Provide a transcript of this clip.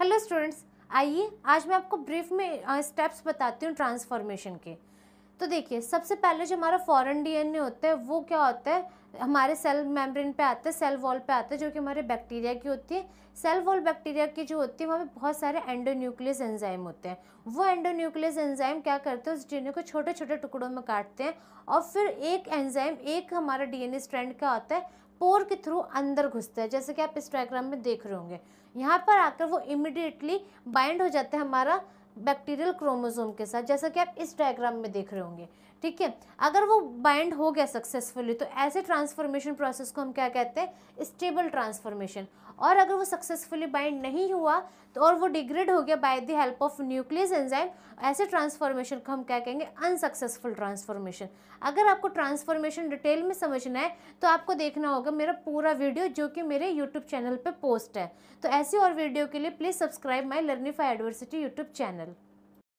hello students आइए आज मैं आपको ब्रीफ में स्टेप्स बताती हूँ ट्रांसफॉर्मेशन के तो देखिए सबसे पहले जो हमारा फॉरेन डीएनए होता है वो क्या होता है हमारे सेल मेम्ब्रेन पे आते हैं सेल वॉल पे आते हैं जो कि हमारे बैक्टीरिया की होती है सेल वॉल बैक्टीरिया की जो होती है वहाँ पे बहुत सारे एंडोन्यूक्लियस एंजाइम होते हैं वो एंडोन्यूक्लियस एंजाइम क्या करते हैं उस डीएनए को छोटे छोटे टुकड़ों में काटते हैं और फिर एक एंजाइम एक हमारा डीएनए स्ट्रैंड क्या होता है पोर के थ्रू अंदर घुसता है जैसे कि आप इस डायग्राम में देख रहे होंगे यहाँ पर आकर वो इमिडिएटली बाइंड हो जाता है हमारा बैक्टीरियल क्रोमोसोम के साथ जैसा कि आप इस डायग्राम में देख रहे होंगे ठीक है अगर वो बाइंड हो गया सक्सेसफुली तो ऐसे ट्रांसफॉर्मेशन प्रोसेस को हम क्या कहते हैं स्टेबल ट्रांसफॉर्मेशन और अगर वो सक्सेसफुली बाइंड नहीं हुआ तो और वो डिग्रेड हो गया by the help of nucleus enzyme ऐसे ट्रांसफॉर्मेशन को हम क्या कहेंगे अनसक्सेसफुल ट्रांसफॉर्मेशन अगर आपको ट्रांसफॉर्मेशन डिटेल में समझना है तो आपको देखना होगा मेरा पूरा वीडियो जो कि मेरे यूट्यूब चैनल पर पोस्ट है तो ऐसी और वीडियो के लिए please subscribe my learning for adversity YouTube channel